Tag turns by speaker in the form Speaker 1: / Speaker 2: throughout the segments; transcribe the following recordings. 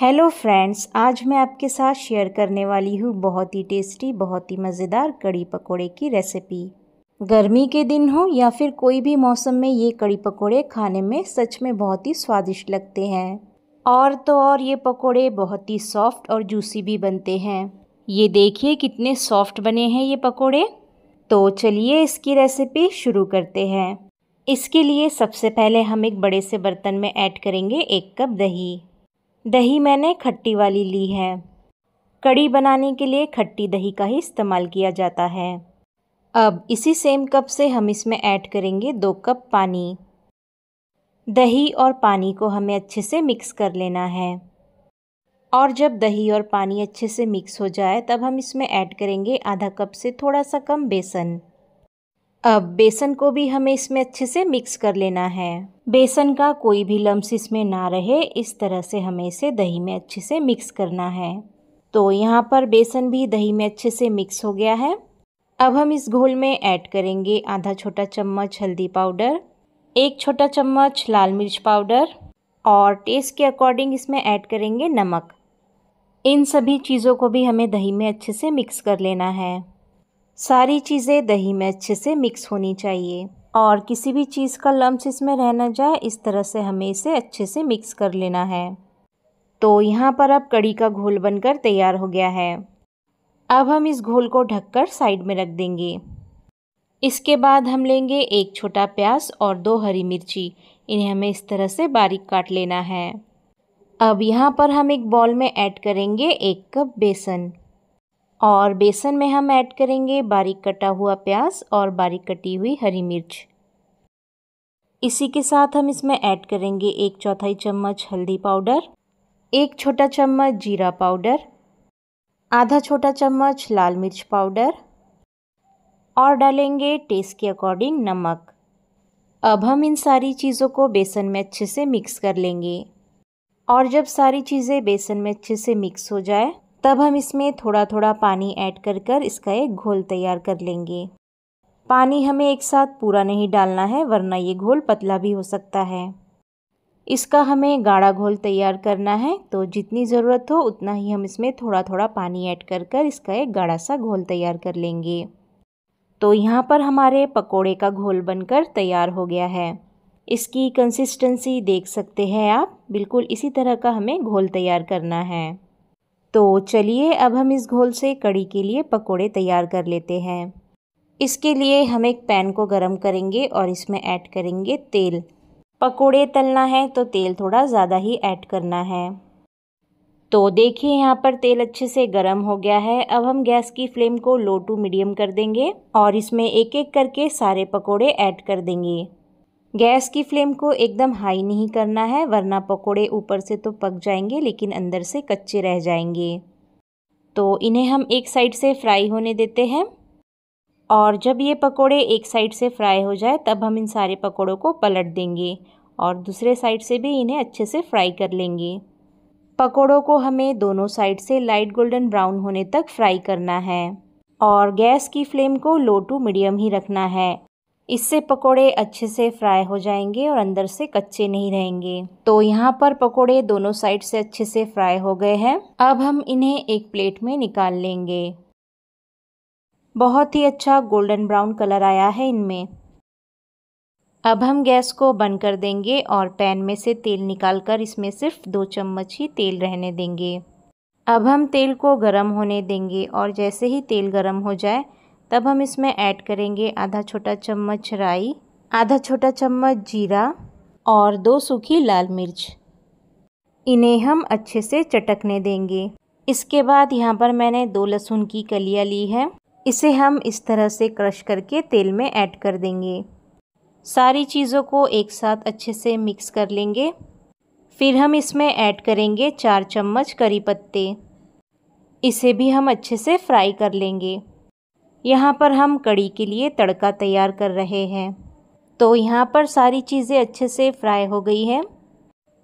Speaker 1: hello friends आज मैं आपके साथ शेयर करने वाली हूँ बहुत ही टेस्टी बहुत ही मज़ेदार कड़ी पकोड़े की रेसिपी गर्मी के दिन हो या फिर कोई भी मौसम में ये कड़ी पकोड़े खाने में सच में बहुत ही स्वादिष्ट लगते हैं और तो और ये पकोड़े बहुत ही सॉफ्ट और जूसी भी बनते हैं ये देखिए कितने सॉफ्ट बने हैं ये पकौड़े तो चलिए इसकी रेसिपी शुरू करते हैं इसके लिए सबसे पहले हम एक बड़े से बर्तन में ऐड करेंगे एक कप दही दही मैंने खट्टी वाली ली है कड़ी बनाने के लिए खट्टी दही का ही इस्तेमाल किया जाता है अब इसी सेम कप से हम इसमें ऐड करेंगे दो कप पानी दही और पानी को हमें अच्छे से मिक्स कर लेना है और जब दही और पानी अच्छे से मिक्स हो जाए तब हम इसमें ऐड करेंगे आधा कप से थोड़ा सा कम बेसन अब बेसन को भी हमें इसमें अच्छे से मिक्स कर लेना है बेसन का कोई भी लम्स इसमें ना रहे इस तरह से हमें इसे दही में अच्छे से मिक्स करना है तो यहाँ पर बेसन भी दही में अच्छे से मिक्स हो गया है अब हम इस घोल में ऐड करेंगे आधा छोटा चम्मच हल्दी पाउडर एक छोटा चम्मच लाल मिर्च पाउडर और टेस्ट के अकॉर्डिंग इसमें ऐड करेंगे नमक इन सभी चीज़ों को भी हमें दही में अच्छे से मिक्स कर लेना है सारी चीज़ें दही में अच्छे से मिक्स होनी चाहिए और किसी भी चीज़ का लम्स इसमें रहना जाए इस तरह से हमें इसे अच्छे से मिक्स कर लेना है तो यहाँ पर अब कड़ी का घोल बनकर तैयार हो गया है अब हम इस घोल को ढककर साइड में रख देंगे इसके बाद हम लेंगे एक छोटा प्याज और दो हरी मिर्ची इन्हें हमें इस तरह से बारीक काट लेना है अब यहाँ पर हम एक बॉल में ऐड करेंगे एक कप बेसन और बेसन में हम ऐड करेंगे बारीक कटा हुआ प्याज और बारीक कटी हुई हरी मिर्च इसी के साथ हम इसमें ऐड करेंगे एक चौथाई चम्मच हल्दी पाउडर एक छोटा चम्मच जीरा पाउडर आधा छोटा चम्मच लाल मिर्च पाउडर और डालेंगे टेस्ट के अकॉर्डिंग नमक अब हम इन सारी चीज़ों को बेसन में अच्छे से मिक्स कर लेंगे और जब सारी चीज़ें बेसन में अच्छे से मिक्स हो जाए तब हम इसमें थोड़ा थोड़ा पानी ऐड कर कर इसका एक घोल तैयार कर लेंगे पानी हमें एक साथ पूरा नहीं डालना है वरना ये घोल पतला भी हो सकता है इसका हमें गाढ़ा घोल तैयार करना है तो जितनी ज़रूरत हो उतना ही हम इसमें थोड़ा थोड़ा पानी ऐड कर कर इसका एक गाढ़ा सा घोल तैयार कर लेंगे तो यहाँ पर हमारे पकोड़े का घोल बनकर तैयार हो गया है इसकी कंसिस्टेंसी देख सकते हैं आप बिल्कुल इसी तरह का हमें घोल तैयार करना है तो चलिए अब हम इस घोल से कड़ी के लिए पकोड़े तैयार कर लेते हैं इसके लिए हम एक पैन को गरम करेंगे और इसमें ऐड करेंगे तेल पकोड़े तलना है तो तेल थोड़ा ज़्यादा ही ऐड करना है तो देखिए यहाँ पर तेल अच्छे से गर्म हो गया है अब हम गैस की फ्लेम को लो टू मीडियम कर देंगे और इसमें एक एक करके सारे पकोड़े ऐड कर देंगे गैस की फ्लेम को एकदम हाई नहीं करना है वरना पकोड़े ऊपर से तो पक जाएंगे लेकिन अंदर से कच्चे रह जाएंगे तो इन्हें हम एक साइड से फ्राई होने देते हैं और जब ये पकोड़े एक साइड से फ्राई हो जाए तब हम इन सारे पकोड़ों को पलट देंगे और दूसरे साइड से भी इन्हें अच्छे से फ्राई कर लेंगे पकोड़ों को हमें दोनों साइड से लाइट गोल्डन ब्राउन होने तक फ्राई करना है और गैस की फ्लेम को लो टू मीडियम ही रखना है इससे पकोड़े अच्छे से फ्राई हो जाएंगे और अंदर से कच्चे नहीं रहेंगे तो यहाँ पर पकोड़े दोनों साइड से अच्छे से फ्राई हो गए हैं अब हम इन्हें एक प्लेट में निकाल लेंगे बहुत ही अच्छा गोल्डन ब्राउन कलर आया है इनमें अब हम गैस को बंद कर देंगे और पैन में से तेल निकालकर इसमें सिर्फ दो चम्मच ही तेल रहने देंगे अब हम तेल को गरम होने देंगे और जैसे ही तेल गर्म हो जाए तब हम इसमें ऐड करेंगे आधा छोटा चम्मच राई आधा छोटा चम्मच जीरा और दो सूखी लाल मिर्च इन्हें हम अच्छे से चटकने देंगे इसके बाद यहाँ पर मैंने दो लहसुन की कलियाँ ली है इसे हम इस तरह से क्रश करके तेल में ऐड कर देंगे सारी चीज़ों को एक साथ अच्छे से मिक्स कर लेंगे फिर हम इसमें ऐड करेंगे चार चम्मच करी पत्ते इसे भी हम अच्छे से फ्राई कर लेंगे यहाँ पर हम कड़ी के लिए तड़का तैयार कर रहे हैं तो यहाँ पर सारी चीज़ें अच्छे से फ्राई हो गई है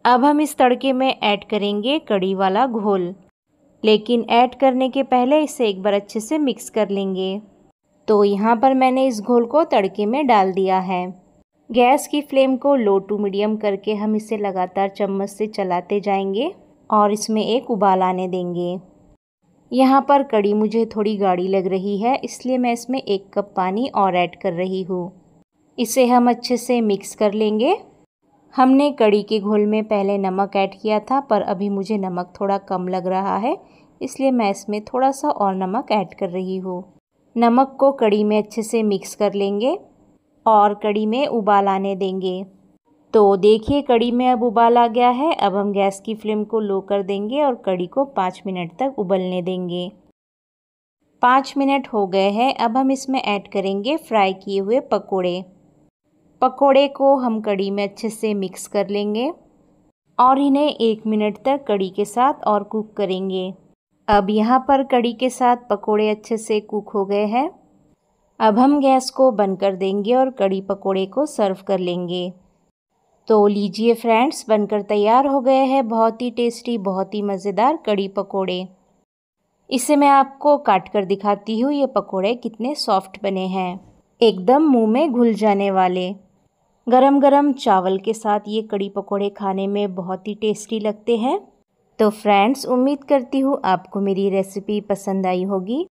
Speaker 1: अब हम इस तड़के में ऐड करेंगे कड़ी वाला घोल लेकिन ऐड करने के पहले इसे एक बार अच्छे से मिक्स कर लेंगे तो यहाँ पर मैंने इस घोल को तड़के में डाल दिया है गैस की फ्लेम को लो टू मीडियम करके हम इसे लगातार चम्मच से चलाते जाएंगे और इसमें एक उबाल आने देंगे यहाँ पर कड़ी मुझे थोड़ी गाढ़ी लग रही है इसलिए मैं इसमें एक कप पानी और ऐड कर रही हूँ इसे हम अच्छे से मिक्स कर लेंगे हमने कड़ी के घोल में पहले नमक ऐड किया था पर अभी मुझे नमक थोड़ा कम लग रहा है इसलिए मैं इसमें थोड़ा सा और नमक ऐड कर रही हूँ नमक को कड़ी में अच्छे से मिक्स कर लेंगे और कड़ी में उबाल आने देंगे तो देखिए कड़ी में अब उबाल आ गया है अब हम गैस की फ्लेम को लो कर देंगे और कड़ी को पाँच मिनट तक उबलने देंगे पाँच मिनट हो गए हैं अब हम इसमें ऐड करेंगे फ्राई किए हुए पकोड़े पकोड़े को हम कड़ी में अच्छे से मिक्स कर लेंगे और इन्हें एक मिनट तक कड़ी के साथ और कुक करेंगे अब यहाँ पर कड़ी के साथ पकोड़े अच्छे से कुक हो गए हैं अब हम गैस को बंद कर देंगे और कड़ी पकोड़े को सर्व कर लेंगे तो लीजिए फ्रेंड्स बनकर तैयार हो गए हैं बहुत ही टेस्टी बहुत ही मज़ेदार कड़ी पकोड़े इसे मैं आपको काट कर दिखाती हूँ ये पकोड़े कितने सॉफ्ट बने हैं एकदम मुंह में घुल जाने वाले गरम गरम चावल के साथ ये कड़ी पकोड़े खाने में बहुत ही टेस्टी लगते हैं तो फ्रेंड्स उम्मीद करती हूँ आपको मेरी रेसिपी पसंद आई होगी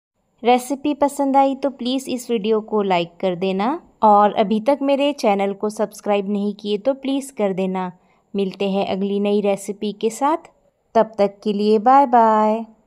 Speaker 1: रेसिपी पसंद आई तो प्लीज़ इस वीडियो को लाइक कर देना और अभी तक मेरे चैनल को सब्सक्राइब नहीं किए तो प्लीज़ कर देना मिलते हैं अगली नई रेसिपी के साथ तब तक के लिए बाय बाय